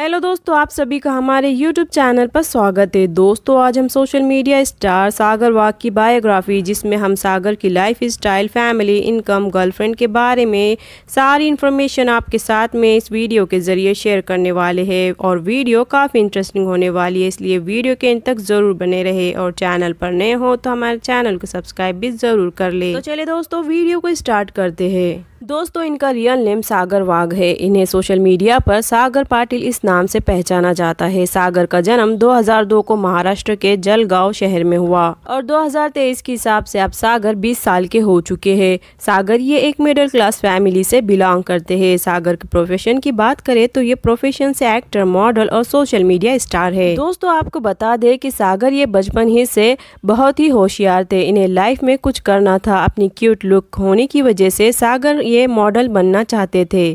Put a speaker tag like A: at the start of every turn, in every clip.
A: hello दोस्तों आप सभी का हमारे यूट्यूब चैनल पर स्वागत है दोस्तों आज हम social media star Sagar Wak की बायोग्राफी जिसमें हम सागर की lifestyle family income girlfriend के बारे में सारी इन्फॉर्मेशन आपके साथ में इस वीडियो के ज़रिए शेयर करने वाले हैं और वीडियो काफ़ी इंटरेस्टिंग होने वाली है इसलिए वीडियो के अंत तक ज़रूर बने रहे और चैनल पर नए हो तो हमारे चैनल को सब्सक्राइब भी ज़रूर कर ले तो चले दोस्तों वीडियो को स्टार्ट करते हैं दोस्तों इनका रियल नेम सागर वाघ है इन्हें सोशल मीडिया पर सागर पाटिल इस नाम से पहचाना जाता है सागर का जन्म 2002 को महाराष्ट्र के जलगांव शहर में हुआ और 2023 के हिसाब से अब सागर 20 साल के हो चुके हैं सागर ये एक मिडिल क्लास फैमिली से बिलोंग करते हैं सागर के प्रोफेशन की बात करें तो ये प्रोफेशन से एक्टर मॉडल और सोशल मीडिया स्टार है दोस्तों आपको बता दे की सागर ये बचपन ही से बहुत ही होशियार थे इन्हें लाइफ में कुछ करना था अपनी क्यूट लुक होने की वजह से सागर ये मॉडल बनना चाहते थे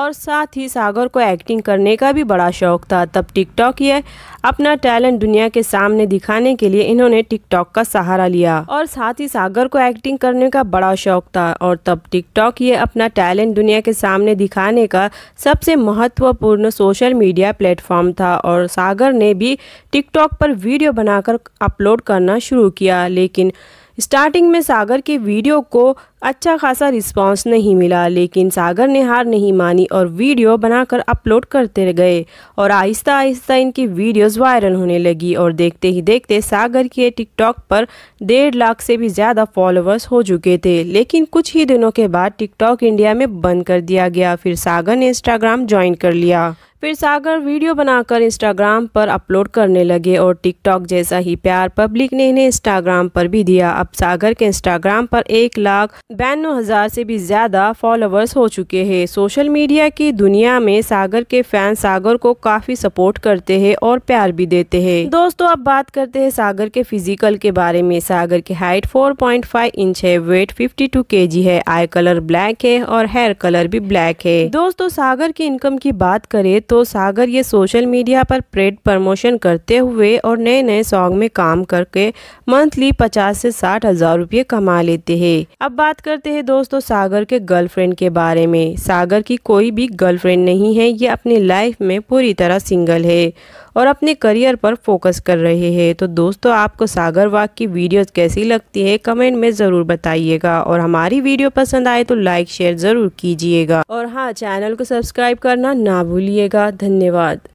A: और साथ ही सागर को एक्टिंग करने का भी बड़ा शौक था तब टिकटॉक ये अपना टैलेंट दुनिया के सामने दिखाने के लिए इन्होंने टिकटॉक का सहारा लिया और साथ ही सागर को एक्टिंग करने का बड़ा शौक था और तब टिकटॉक ये अपना टैलेंट दुनिया के सामने दिखाने का सबसे महत्वपूर्ण सोशल मीडिया प्लेटफॉर्म था और सागर ने भी टिकटॉक पर वीडियो बनाकर अपलोड करना शुरू किया लेकिन स्टार्टिंग में सागर के वीडियो को अच्छा खासा रिस्पांस नहीं मिला लेकिन सागर ने हार नहीं मानी और वीडियो बनाकर अपलोड करते गए और आहिस्ता आहिस्ता इनकी वीडियोस वायरल होने लगी और देखते ही देखते सागर के टिकटॉक पर डेढ़ लाख से भी ज़्यादा फॉलोअर्स हो चुके थे लेकिन कुछ ही दिनों के बाद टिकटॉक इंडिया में बंद कर दिया गया फिर सागर ने इंस्टाग्राम ज्वाइन कर लिया फिर सागर वीडियो बनाकर इंस्टाग्राम पर अपलोड करने लगे और टिकटॉक जैसा ही प्यार पब्लिक ने इन्हें इंस्टाग्राम पर भी दिया अब सागर के इंस्टाग्राम पर एक लाख बयानवे हज़ार से भी ज़्यादा फॉलोअर्स हो चुके हैं सोशल मीडिया की दुनिया में सागर के फैन सागर को काफ़ी सपोर्ट करते हैं और प्यार भी देते है दोस्तों अब बात करते हैं सागर के फिजिकल के बारे में सागर की हाइट फाइव इंच है वेट के जी है आई कलर ब्लैक है और हेयर कलर भी ब्लैक है दोस्तों सागर की इनकम की बात करें तो तो सागर ये सोशल मीडिया पर प्रेड प्रमोशन करते हुए और नए नए सॉन्ग में काम करके मंथली पचास से साठ हज़ार रुपये कमा लेते हैं अब बात करते हैं दोस्तों सागर के गर्लफ्रेंड के बारे में सागर की कोई भी गर्लफ्रेंड नहीं है ये अपनी लाइफ में पूरी तरह सिंगल है और अपने करियर पर फोकस कर रहे हैं तो दोस्तों आपको सागर वाक की वीडियोस कैसी लगती है कमेंट में ज़रूर बताइएगा और हमारी वीडियो पसंद आए तो लाइक शेयर ज़रूर कीजिएगा और हाँ चैनल को सब्सक्राइब करना ना भूलिएगा का धन्यवाद